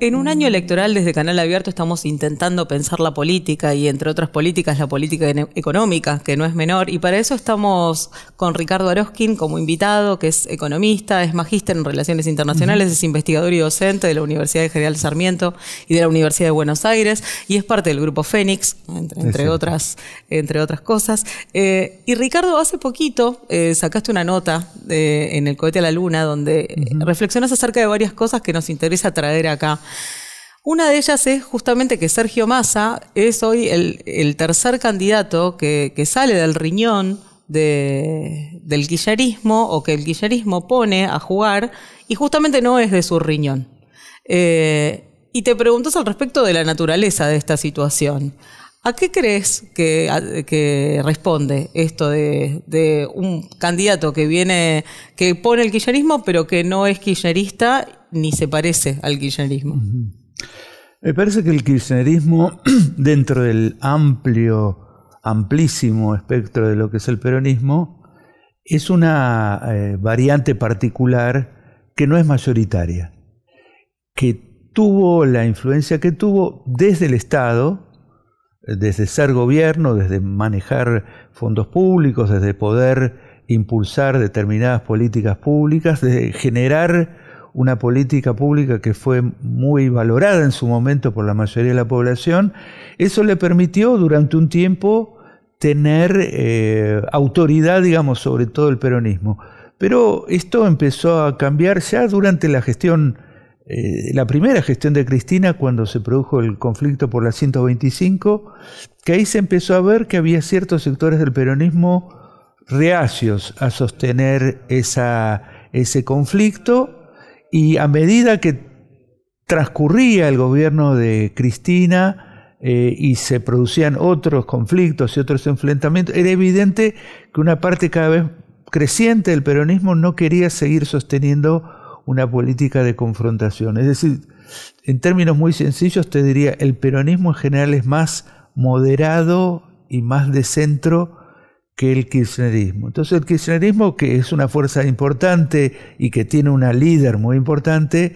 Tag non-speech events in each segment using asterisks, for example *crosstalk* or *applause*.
En un año mm. electoral desde Canal Abierto estamos intentando pensar la política y entre otras políticas la política económica, que no es menor, y para eso estamos con Ricardo Aroskin como invitado, que es economista, es magíster en relaciones internacionales, es investigador y docente de la Universidad de General Sarmiento y de la Universidad de Buenos Aires, y es parte del grupo Fénix, entre, otras, cosas. Eh, y Ricardo, hace poquito eh, sacaste una nota eh, en el cohete a la luna donde reflexionas acerca de varias cosas que nos interesa traer acá. Una de ellas es justamente que Sergio Massa es hoy el, tercer candidato que, sale del riñón del guillarismo o que el guillarismo pone a jugar y justamente no es de su riñón. Eh, y te preguntas al respecto de la naturaleza de esta situación. ¿A qué crees que, responde esto de, un candidato que viene, que pone el quillarismo pero que no es y ni se parece al kirchnerismo. Me parece que el kirchnerismo, *clears throat* dentro del amplio, amplísimo espectro de lo que es el peronismo, es una eh, variante particular que no es mayoritaria, que tuvo la influencia que tuvo desde el Estado, desde ser gobierno, desde manejar fondos públicos, desde poder impulsar determinadas políticas públicas, de generar una política pública que fue muy valorada en su momento por la mayoría de la población, eso le permitió durante un tiempo tener eh, autoridad, digamos, sobre todo el peronismo. Pero esto empezó a cambiar ya durante la gestión, eh, la primera gestión de Cristina, cuando se produjo el conflicto por la 125, que ahí se empezó a ver que había ciertos sectores del peronismo reacios a sostener esa, ese conflicto y a medida que transcurría el gobierno de Cristina eh, y se producían otros conflictos y otros enfrentamientos, era evidente que una parte cada vez creciente del peronismo no quería seguir sosteniendo una política de confrontación. Es decir, en términos muy sencillos te diría, el peronismo en general es más moderado y más de centro que el kirchnerismo. Entonces el kirchnerismo, que es una fuerza importante y que tiene una líder muy importante,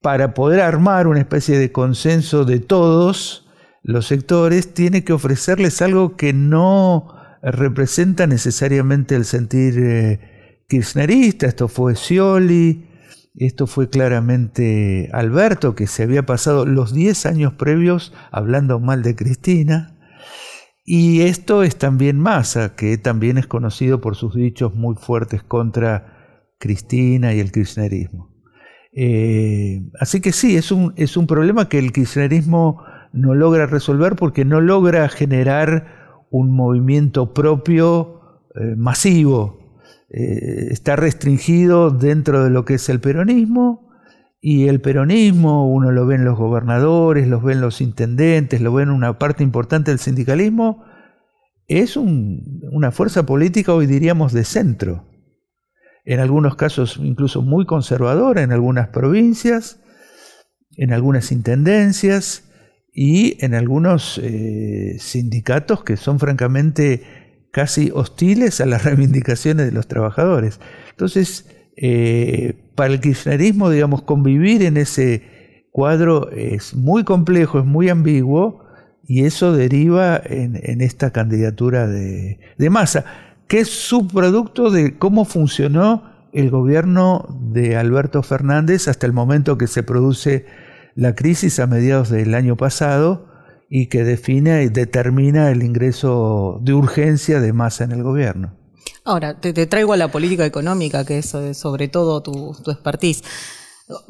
para poder armar una especie de consenso de todos los sectores, tiene que ofrecerles algo que no representa necesariamente el sentir eh, kirchnerista. Esto fue Scioli, esto fue claramente Alberto, que se había pasado los 10 años previos hablando mal de Cristina. Y esto es también Massa, que también es conocido por sus dichos muy fuertes contra Cristina y el kirchnerismo. Eh, así que sí, es un, problema que el kirchnerismo no logra resolver porque no logra generar un movimiento propio eh, masivo. Eh, está restringido dentro de lo que es el peronismo, y el peronismo, uno lo ven los gobernadores, ve en los intendentes, lo ven una parte importante del sindicalismo, es una fuerza política, hoy diríamos, de centro. En algunos casos incluso muy conservadora en algunas provincias, en algunas intendencias y en algunos eh, sindicatos que son francamente casi hostiles a las *laughs* reivindicaciones de los trabajadores. Entonces, eh, para el kirchnerismo, digamos, convivir en ese cuadro es muy complejo, es muy ambiguo, y eso deriva en, esta candidatura de, masa, que es subproducto de cómo funcionó el gobierno de Alberto Fernández hasta el momento que se produce la crisis a mediados del año pasado y que define y determina el ingreso de urgencia de masa en el gobierno. Ahora, te, traigo a la política económica, que es eh, sobre todo tu, expertise.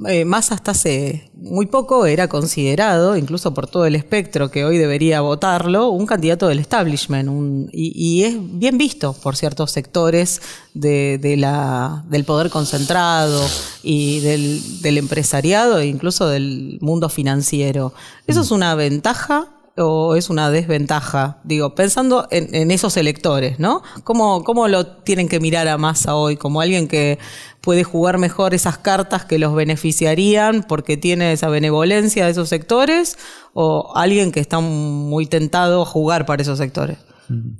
Eh, más hasta hace muy poco era considerado, incluso por todo el espectro que hoy debería votarlo, un candidato del establishment. y, es bien visto por ciertos sectores del poder concentrado y del, del empresariado e incluso del mundo financiero. ¿Eso es una ventaja o es una desventaja? Digo, pensando en, esos electores, ¿no? ¿Cómo, lo tienen que mirar a Massa hoy? Como alguien que puede jugar mejor esas cartas que los beneficiarían porque tiene esa benevolencia de esos sectores, o alguien que está muy tentado a jugar para esos sectores. Mm-hmm.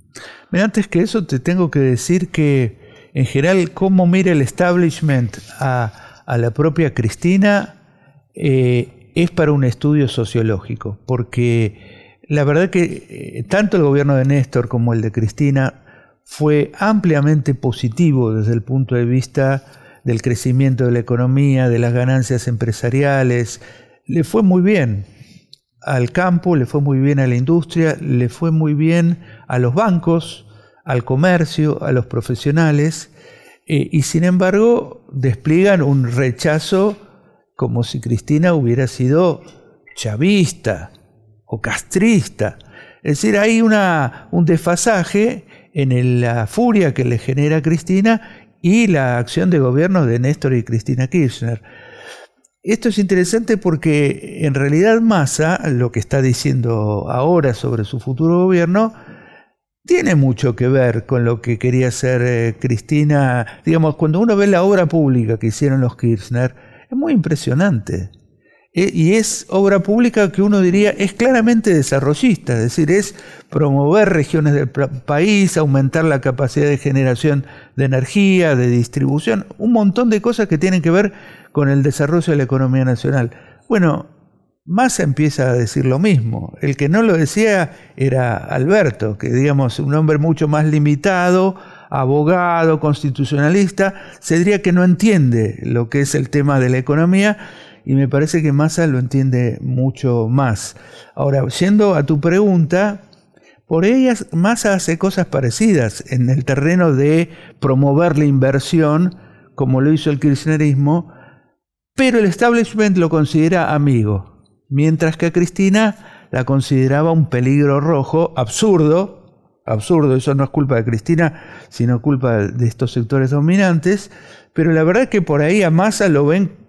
Mira, antes que eso te tengo que decir que en general cómo mira el establishment a, la propia Cristina eh, es para un estudio sociológico, porque la verdad que eh, tanto el gobierno de Néstor como el de Cristina fue ampliamente positivo desde el punto de vista del crecimiento de la economía, de las ganancias empresariales. Le fue muy bien al campo, le fue muy bien a la industria, le fue muy bien a los bancos, al comercio, a los profesionales, eh, y sin embargo despliegan un rechazo como si Cristina hubiera sido chavista, o castrista. Es decir, hay un desfasaje en la furia que le genera Cristina y la acción de gobierno de Néstor y Cristina Kirchner. Esto es interesante porque en realidad Massa, lo que está diciendo ahora sobre su futuro gobierno, tiene mucho que ver con lo que quería hacer eh, Cristina. Digamos, cuando uno ve la obra pública que hicieron los Kirchner, es muy impresionante. Eh, y es obra pública que uno diría es claramente desarrollista, es decir, es promover regiones del país, aumentar la capacidad de generación de energía, de distribución, un montón de cosas que tienen que ver con el desarrollo de la economía nacional. Bueno, Massa empieza a decir lo mismo. El que no lo decía era Alberto, que digamos, un hombre mucho más limitado, abogado, constitucionalista, se diría que no entiende lo que es el tema de la economía y me parece que Massa lo entiende mucho más. Ahora, yendo a tu pregunta, por ellas Massa hace cosas parecidas en el terreno de promover la inversión, como lo hizo el kirchnerismo, pero el establishment lo considera amigo, mientras que a Cristina la consideraba un peligro rojo, absurdo, absurdo, eso no es culpa de Cristina, sino culpa de estos sectores dominantes, pero la verdad es que por ahí a Massa lo ven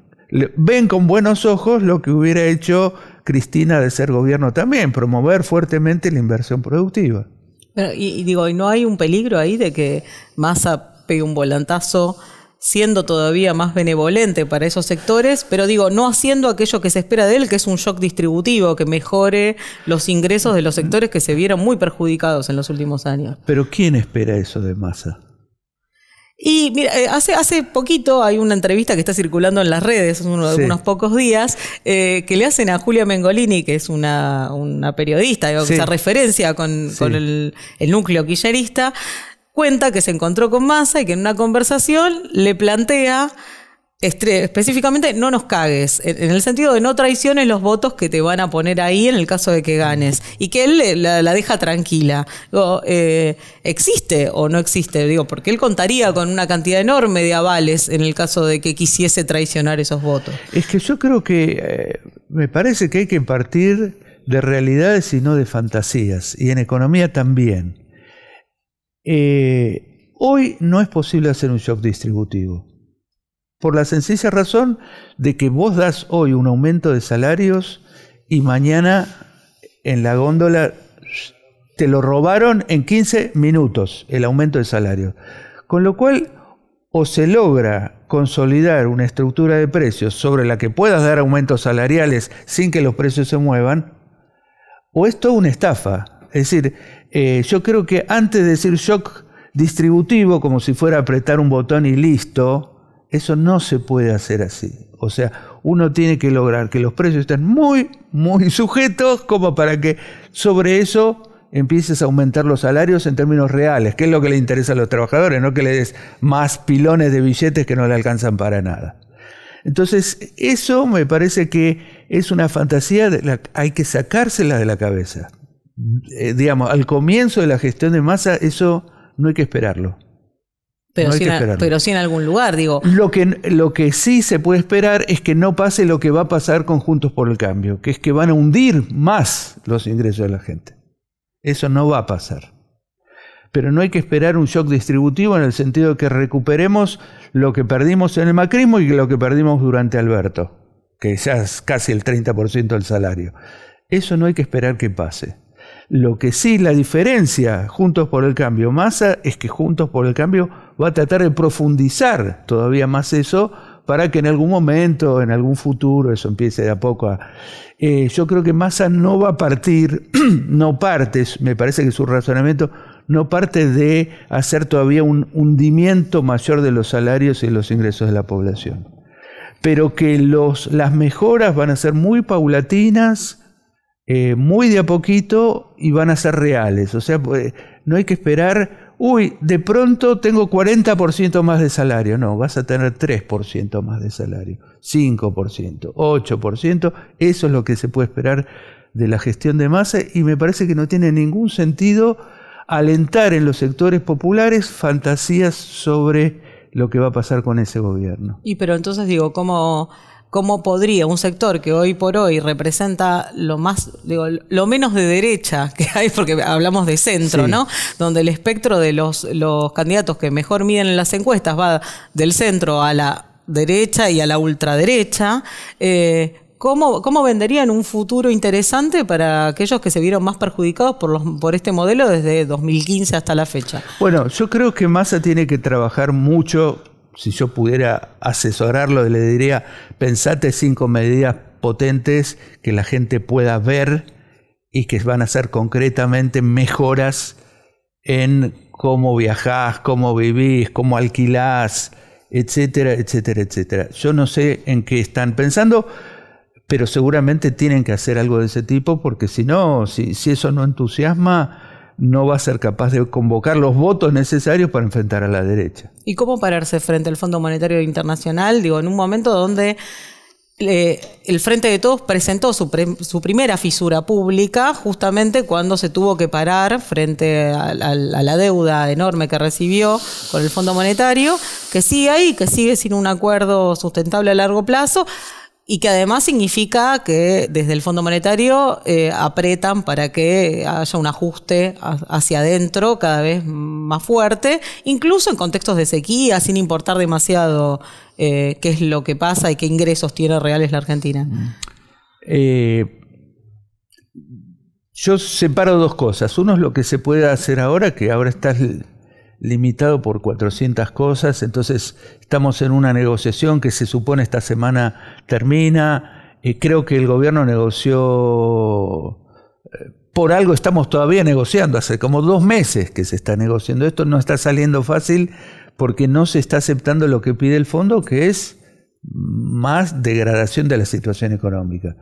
ven con buenos ojos lo que hubiera hecho Cristina de ser gobierno también, promover fuertemente la inversión productiva. Pero, y, digo, ¿y no hay un peligro ahí de que Massa pegue un volantazo siendo todavía más benevolente para esos sectores, pero digo, no haciendo aquello que se espera de él, que es un shock distributivo, que mejore los ingresos de los sectores que se vieron muy perjudicados en los últimos años. Pero ¿quién espera eso de Massa? Y mira, eh, hace, hace poquito hay una entrevista que está circulando en las redes, uno unos, pocos días, eh, que le hacen a Julia Mengolini, que es una, periodista, digo, que se referencia con, el, el, núcleo quillerista, cuenta que se encontró con Massa y que en una conversación le plantea específicamente no nos cagues, en el sentido de no traiciones los votos que te van a poner ahí en el caso de que ganes y que él la, deja tranquila. Eh, ¿Existe o no existe? Digo, porque él contaría con una cantidad enorme de avales en el caso de que quisiese traicionar esos votos. Es que yo creo que eh, me parece que hay que partir de realidades y no de fantasías, y en economía también. Eh, hoy no es posible hacer un shock distributivo. Por la sencilla razón de que vos das hoy un aumento de salarios y mañana en la góndola te lo robaron en 15 minutos el aumento de salario. Con lo cual, o se logra consolidar una estructura de precios sobre la que puedas dar aumentos salariales sin que los precios se muevan, o es toda una estafa. Es decir, eh, yo creo que antes de decir shock distributivo, como si fuera apretar un botón y listo, eso no se puede hacer así. O sea, uno tiene que lograr que los precios estén muy, muy *laughs* sujetos como para que sobre eso empieces a aumentar los salarios en términos reales, que es lo que le interesa a los trabajadores, no que le des más pilones de billetes que no le alcanzan para nada. Entonces, eso me parece que es una fantasía, hay que sacársela de la cabeza. Eh, digamos, al comienzo de la gestión de masa, eso no hay que esperarlo pero, sí en, algún lugar, digo. Lo que, lo que sí se puede esperar es que no pase lo que va a pasar con Juntos por el Cambio, que es que van a hundir más los ingresos de la gente. Eso no va a pasar. Pero no hay que esperar un shock distributivo en el sentido de que recuperemos lo que perdimos en el macrismo y lo que perdimos durante Alberto, que ya es casi el 30% del salario. Eso no hay que esperar que pase. Lo que sí, la diferencia Juntos por el Cambio, masa, es que Juntos por el Cambio va a tratar de profundizar todavía más eso para que en algún momento, en algún futuro, eso empiece de a poco a... Eh, yo creo que Massa no va a partir, *clears throat* no parte, me parece que su razonamiento no parte de hacer todavía un hundimiento mayor de los salarios y los ingresos de la población, pero que los, las mejoras van a ser muy paulatinas, eh, muy de a poquito y van a ser reales. O sea, pues, no hay que esperar uy, de pronto tengo 40% más de salario. No, vas a tener 3% más de salario, 5%, 8%. Eso es lo que se puede esperar de la gestión de masa y me parece que no tiene ningún sentido alentar en los sectores populares fantasías sobre lo que va a pasar con ese gobierno. Y pero entonces digo, ¿cómo cómo podría un sector que hoy por hoy representa lo más, digo, lo menos de derecha que hay, porque hablamos de centro, ¿no? Donde el espectro de los, los candidatos que mejor miden en las encuestas va del centro a la derecha y a la ultraderecha. Eh, ¿Cómo, venderían un futuro interesante para aquellos que se vieron más perjudicados por, los, por este modelo desde 2015 hasta la fecha? Bueno, yo creo que Massa tiene que trabajar mucho si yo pudiera asesorarlo, le diría, pensate cinco medidas potentes que la gente pueda ver y que van a ser concretamente mejoras en cómo viajás, cómo vivís, cómo alquilás, etcétera, etcétera, etcétera. Yo no sé en qué están pensando, pero seguramente tienen que hacer algo de ese tipo, porque si no, si, si eso no entusiasma, no va a ser capaz de convocar los votos necesarios para enfrentar a la derecha. ¿Y cómo pararse frente al Fondo Monetario Internacional? Digo, en un momento donde eh, el Frente de Todos presentó su, primera fisura pública justamente cuando se tuvo que parar frente a, la deuda enorme que recibió con el Fondo Monetario, que sigue ahí, que sigue sin un acuerdo sustentable a largo plazo y que además significa que desde el Fondo Monetario eh, apretan para que haya un ajuste hacia adentro cada vez más fuerte, incluso en contextos de sequía, sin importar demasiado eh, qué es lo que pasa y qué ingresos tiene reales la Argentina. Eh, yo separo dos cosas. Uno es lo que se puede hacer ahora, que ahora estás limitado por 400 cosas, entonces estamos en una negociación que se supone esta semana termina, y eh, creo que el gobierno negoció, eh, por algo estamos todavía negociando, hace como dos meses que se está negociando esto, no está saliendo fácil porque no se está aceptando lo que pide el fondo, que es más degradación de la situación económica.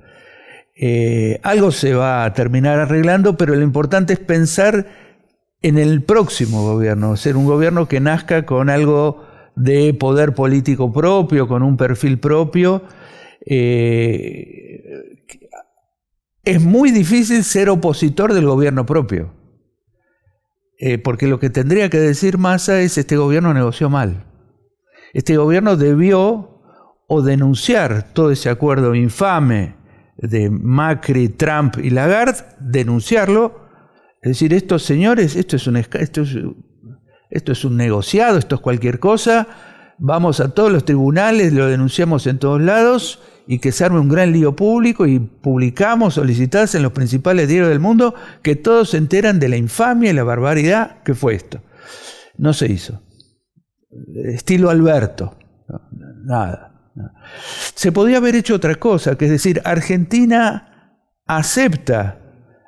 Eh, algo se va a terminar arreglando, pero lo importante es pensar en el próximo gobierno, ser un gobierno que nazca con algo de poder político propio, con un perfil propio. Eh, es muy difícil ser opositor del gobierno propio, eh, porque lo que tendría que decir Massa es este gobierno negoció mal. Este gobierno debió o denunciar todo ese acuerdo infame de Macri, Trump y Lagarde, denunciarlo, es decir, estos señores, esto es un, esto un negociado, esto es cualquier cosa, vamos a todos los tribunales, lo denunciamos en todos lados y que se arme un gran lío público y publicamos solicitadas en los principales diarios del mundo que todos se enteran de la infamia y la barbaridad que fue esto. No se hizo. Estilo Alberto. Nada. nada. Se podía haber hecho otra cosa, que es decir, Argentina acepta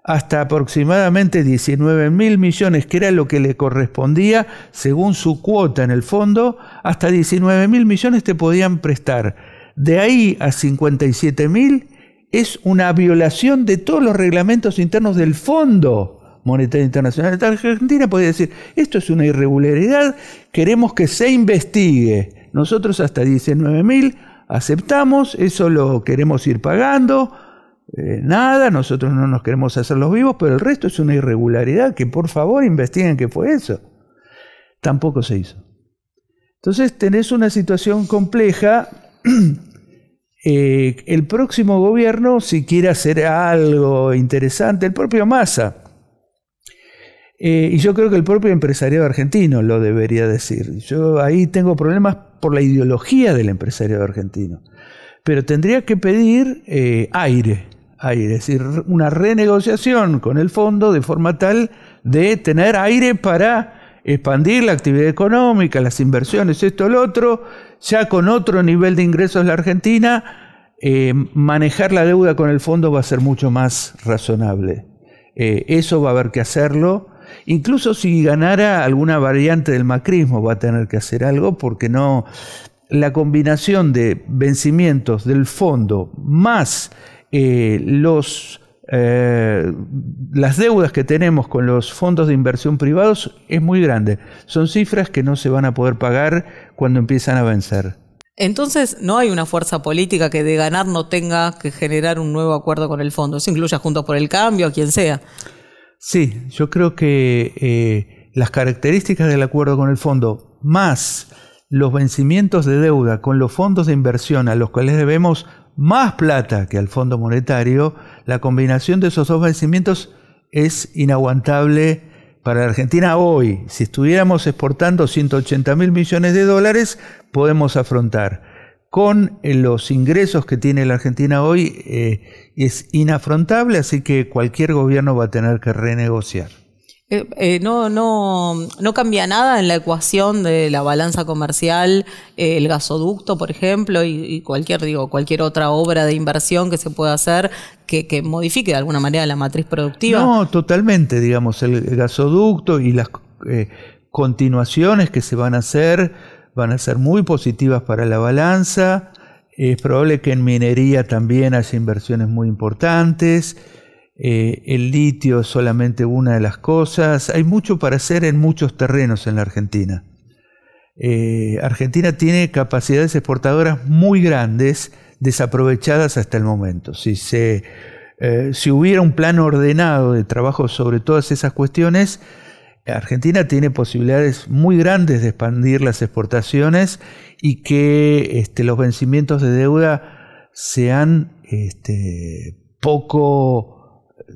hasta aproximadamente 19 mil millones, que era lo que le correspondía según su cuota en el fondo, hasta 19 mil millones te podían prestar. De ahí a 57.000 mil es una violación de todos los reglamentos internos del fondo. Monetario Internacional. Argentina podría decir, esto es una irregularidad, queremos que se investigue. Nosotros hasta 19.000 aceptamos, eso lo queremos ir pagando, eh, nada, nosotros no nos queremos hacer los vivos, pero el resto es una irregularidad, que por favor investiguen qué fue eso. Tampoco se hizo. Entonces tenés una situación compleja. *clears throat* Eh, el próximo gobierno, si quiere hacer algo interesante, el propio Massa, eh, y yo creo que el propio empresariado argentino lo debería decir. Yo ahí tengo problemas por la ideología del empresariado argentino. Pero tendría que pedir aire aire, es decir, una renegociación con el fondo de forma tal de tener aire para expandir la actividad económica, las inversiones, esto, lo otro, ya con otro nivel de ingresos la Argentina, eh, manejar la deuda con el fondo va a ser mucho más razonable. Eh, eso va a haber que hacerlo. Incluso si ganara alguna variante del macrismo va a tener que hacer algo porque no la combinación de vencimientos del fondo más eh, eh, las deudas que tenemos con los fondos de inversión privados es muy grande. Son cifras que no se van a poder pagar cuando empiezan a vencer. Entonces, no hay una fuerza política que de ganar no tenga que generar un nuevo acuerdo con el fondo. Se incluya Juntos por el Cambio, a quien sea. Sí, yo creo que eh, las características del acuerdo con el fondo, más los vencimientos de deuda con los fondos de inversión a los cuales debemos más plata que al Fondo Monetario, la combinación de esos dos vencimientos es inaguantable para la Argentina hoy. Si estuviéramos exportando 180 mil millones de dólares, podemos afrontar. Con eh, los ingresos que tiene la Argentina hoy eh, es inafrontable, así que cualquier gobierno va a tener que renegociar. Eh, eh, no, no, no cambia nada en la ecuación de la balanza comercial, eh, el gasoducto, por ejemplo, y, cualquier, digo, cualquier otra obra de inversión que se pueda hacer que, modifique de alguna manera la matriz productiva. No, totalmente, digamos, el, el gasoducto y las continuaciones que se van a hacer van a ser muy positivas para la balanza. Es probable que en minería también haya inversiones muy importantes. Eh, el litio es solamente una de las cosas, hay mucho para hacer en muchos terrenos en la Argentina. Eh, Argentina tiene capacidades exportadoras muy grandes, desaprovechadas hasta el momento. Si, se, eh, si hubiera un plan ordenado de trabajo sobre todas esas cuestiones, Argentina tiene posibilidades muy grandes de expandir las exportaciones y que este, los vencimientos de deuda sean este, poco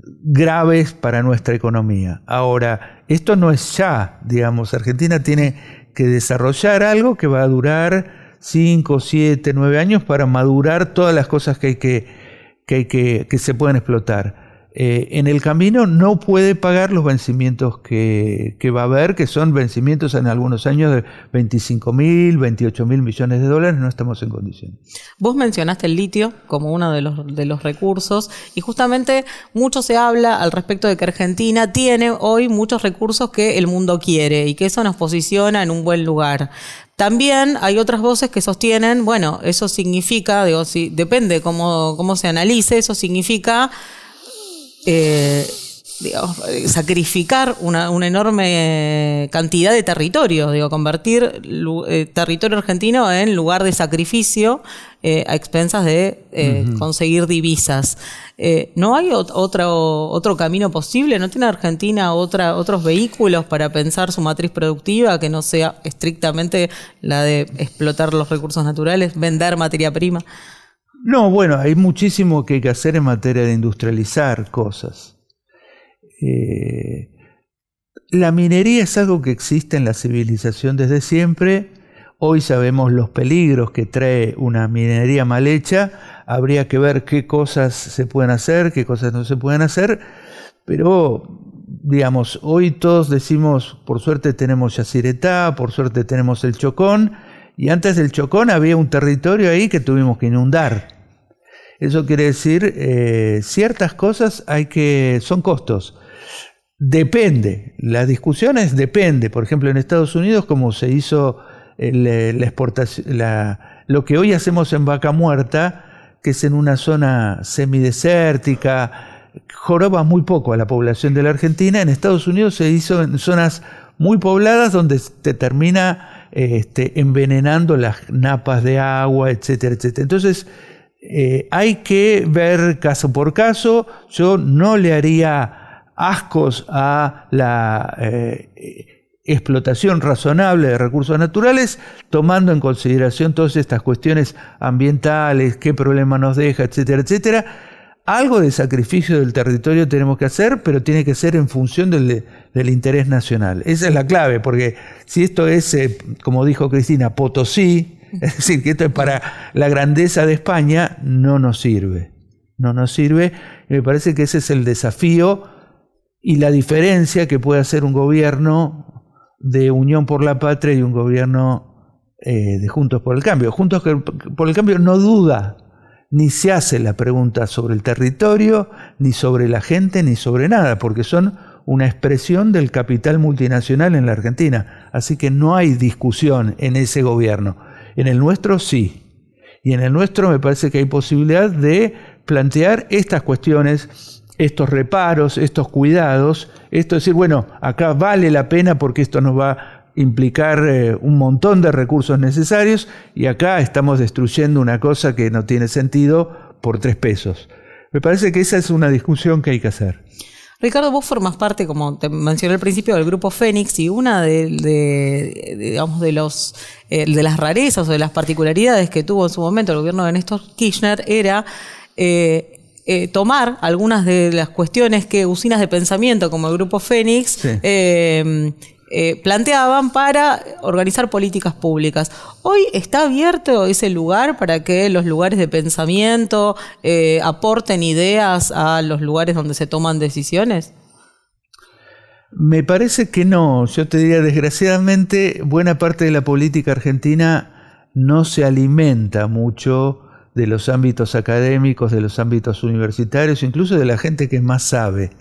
graves para nuestra economía. Ahora, esto no es ya, digamos, Argentina tiene que desarrollar algo que va a durar 5, 7, 9 años para madurar todas las cosas que, hay que, que, que, que se pueden explotar. Eh, en el camino no puede pagar los vencimientos que, va a haber, que son vencimientos en algunos años de 25 mil, 28 mil millones de dólares, no estamos en condiciones. Vos mencionaste el litio como uno de los, de los recursos y justamente mucho se habla al respecto de que Argentina tiene hoy muchos recursos que el mundo quiere y que eso nos posiciona en un buen lugar. También hay otras voces que sostienen, bueno, eso significa, digo, si, depende cómo se analice, eso significa eh, sacrificar una, enorme eh, cantidad de territorio, digo, convertir eh, territorio argentino en lugar de sacrificio a expensas de conseguir divisas. ¿No hay otro, camino posible? ¿No tiene Argentina otros vehículos para pensar su matriz productiva que no sea estrictamente la de explotar los recursos naturales, vender materia prima? No, bueno, hay muchísimo que hay que hacer en materia de industrializar cosas. Eh, la minería es algo que existe en la civilización desde siempre. Hoy sabemos los peligros que trae una minería mal hecha. Habría que ver qué cosas se pueden hacer, qué cosas no se pueden hacer. Pero, digamos, hoy todos decimos, por suerte tenemos Yaciretá, por suerte tenemos el Chocón y antes del Chocón había un territorio ahí que tuvimos que inundar. Eso quiere decir, eh, ciertas cosas hay que, son costos. Depende, las discusiones depende. Por ejemplo, en Estados Unidos, como se hizo eh, la exportación, lo que hoy hacemos en Vaca Muerta, que es en una zona semidesértica, joroba muy poco a la población de la Argentina, en Estados Unidos se hizo en zonas muy pobladas donde te termina este, envenenando las napas de agua, etcétera, etcétera. Entonces, eh, hay que ver caso por caso. Yo no le haría ascos a la eh, explotación razonable de recursos naturales, tomando en consideración todas estas cuestiones ambientales, qué problema nos deja, etcétera, etcétera algo de sacrificio del territorio tenemos que hacer, pero tiene que ser en función del, interés nacional. Esa es la clave, porque si esto es, eh, como dijo Cristina, Potosí, es decir, que esto es para la grandeza de España, no nos sirve. No nos sirve. Y me parece que ese es el desafío y la diferencia que puede hacer un gobierno de Unión por la Patria y un gobierno eh, de Juntos por el Cambio. Juntos por el Cambio no duda ni se hace la pregunta sobre el territorio, ni sobre la gente, ni sobre nada, porque son una expresión del capital multinacional en la Argentina. Así que no hay discusión en ese gobierno. En el nuestro sí. Y en el nuestro me parece que hay posibilidad de plantear estas cuestiones, estos reparos, estos cuidados, esto decir, bueno, acá vale la pena porque esto nos va implicar eh, un montón de recursos necesarios y acá estamos destruyendo una cosa que no tiene sentido por tres pesos. Me parece que esa es una discusión que hay que hacer. Ricardo, vos formas parte, como te mencioné al principio, del grupo Fénix y una de, de, los, eh, de las rarezas o de las particularidades que tuvo en su momento el gobierno de Néstor Kirchner era eh, tomar algunas de las cuestiones que usinas de pensamiento como el grupo Fénix eh, planteaban para organizar políticas públicas. Hoy está abierto ese lugar para que los lugares de pensamiento eh, aporten ideas a los lugares donde se toman decisiones. Me parece que no. Yo te diría, desgraciadamente, buena parte de la política argentina no se alimenta mucho de los ámbitos académicos, de los ámbitos universitarios, incluso de la gente que más sabe.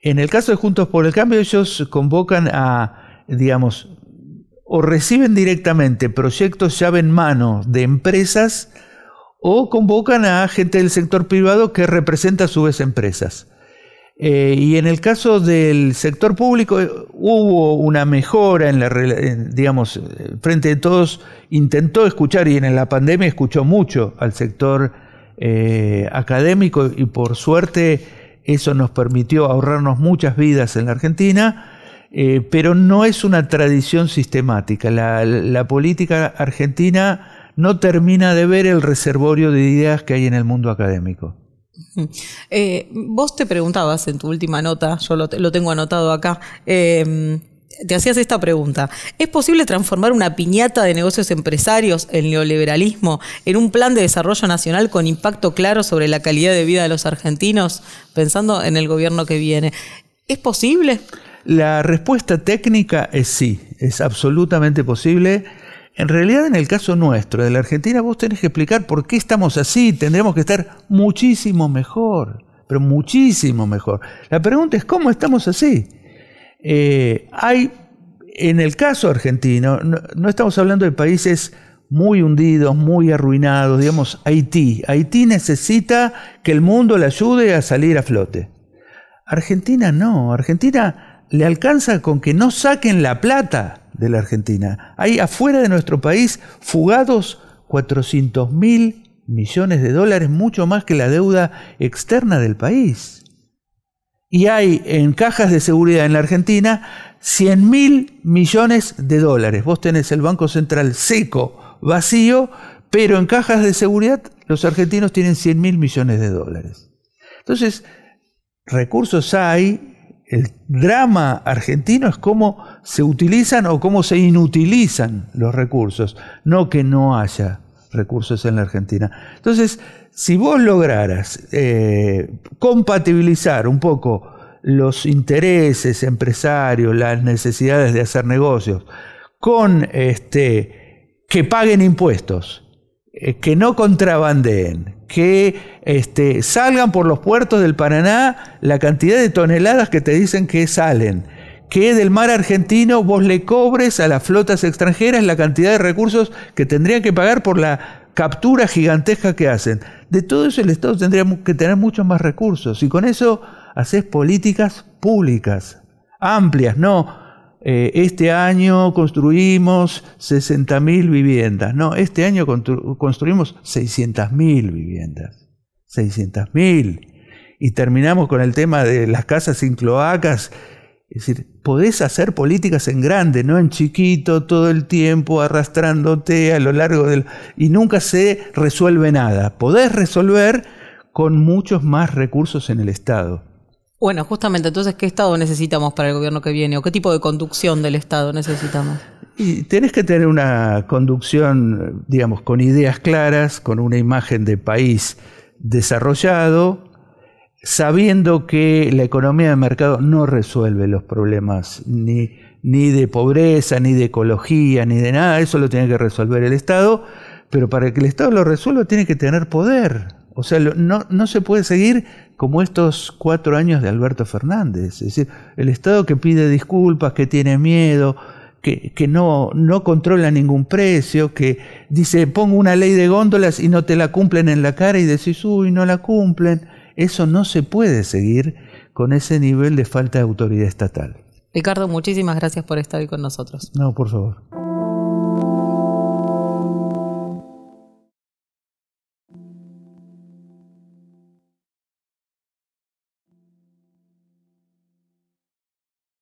En el caso de Juntos por el Cambio, ellos convocan a, digamos, o reciben directamente proyectos llave en mano de empresas o convocan a gente del sector privado que representa a su vez empresas. Eh, y en el caso del sector público eh, hubo una mejora en la, digamos, eh, frente de todos intentó escuchar y en la pandemia escuchó mucho al sector académico y por suerte eso nos permitió ahorrarnos muchas vidas en la Argentina, eh, pero no es una tradición sistemática. La, política argentina no termina de ver el reservorio de ideas que hay en el mundo académico. Eh, vos te preguntabas en tu última nota, yo lo, tengo anotado acá, eh, te hacías esta pregunta. ¿Es posible transformar una piñata de negocios empresarios, en neoliberalismo, en un plan de desarrollo nacional con impacto claro sobre la calidad de vida de los argentinos, pensando en el gobierno que viene? ¿Es posible? La respuesta técnica es sí, es absolutamente posible. En realidad, en el caso nuestro, de la Argentina, vos tenés que explicar por qué estamos así. Tendríamos que estar muchísimo mejor, pero muchísimo mejor. La pregunta es, ¿cómo estamos así? Eh, hay, en el caso argentino, no, no estamos hablando de países muy hundidos, muy arruinados, digamos Haití. Haití necesita que el mundo le ayude a salir a flote. Argentina no, Argentina le alcanza con que no saquen la plata de la Argentina. Hay afuera de nuestro país fugados 400 mil millones de dólares, mucho más que la deuda externa del país y hay en cajas de seguridad en la Argentina 100 mil millones de dólares. Vos tenés el Banco Central seco, vacío, pero en cajas de seguridad los argentinos tienen 100 mil millones de dólares. Entonces, recursos hay, el drama argentino es cómo se utilizan o cómo se inutilizan los recursos, no que no haya recursos en la Argentina. Entonces, si vos lograras eh, compatibilizar un poco los intereses empresarios, las necesidades de hacer negocios, con este, que paguen impuestos, eh, que no contrabandeen, que este, salgan por los puertos del Paraná la cantidad de toneladas que te dicen que salen que del mar argentino vos le cobres a las flotas extranjeras la cantidad de recursos que tendrían que pagar por la captura gigantesca que hacen. De todo eso el Estado tendría que tener muchos más recursos y con eso haces políticas públicas, amplias, no eh, este año construimos 60.000 viviendas, no, este año construimos 600.000 viviendas, 600.000. Y terminamos con el tema de las casas sin cloacas es decir, podés hacer políticas en grande, no en chiquito, todo el tiempo, arrastrándote a lo largo del... y nunca se resuelve nada. Podés resolver con muchos más recursos en el Estado. Bueno, justamente entonces, ¿qué Estado necesitamos para el gobierno que viene? ¿O qué tipo de conducción del Estado necesitamos? Y tenés que tener una conducción, digamos, con ideas claras, con una imagen de país desarrollado, sabiendo que la economía de mercado no resuelve los problemas ni, de pobreza, ni de ecología, ni de nada, eso lo tiene que resolver el Estado, pero para que el Estado lo resuelva tiene que tener poder. O sea, no, no se puede seguir como estos cuatro años de Alberto Fernández. Es decir, el Estado que pide disculpas, que tiene miedo, que, que, no, no controla ningún precio, que dice, pongo una ley de góndolas y no te la cumplen en la cara y decís, uy, no la cumplen. Eso no se puede seguir con ese nivel de falta de autoridad estatal. Ricardo, muchísimas gracias por estar hoy con nosotros. No, por favor.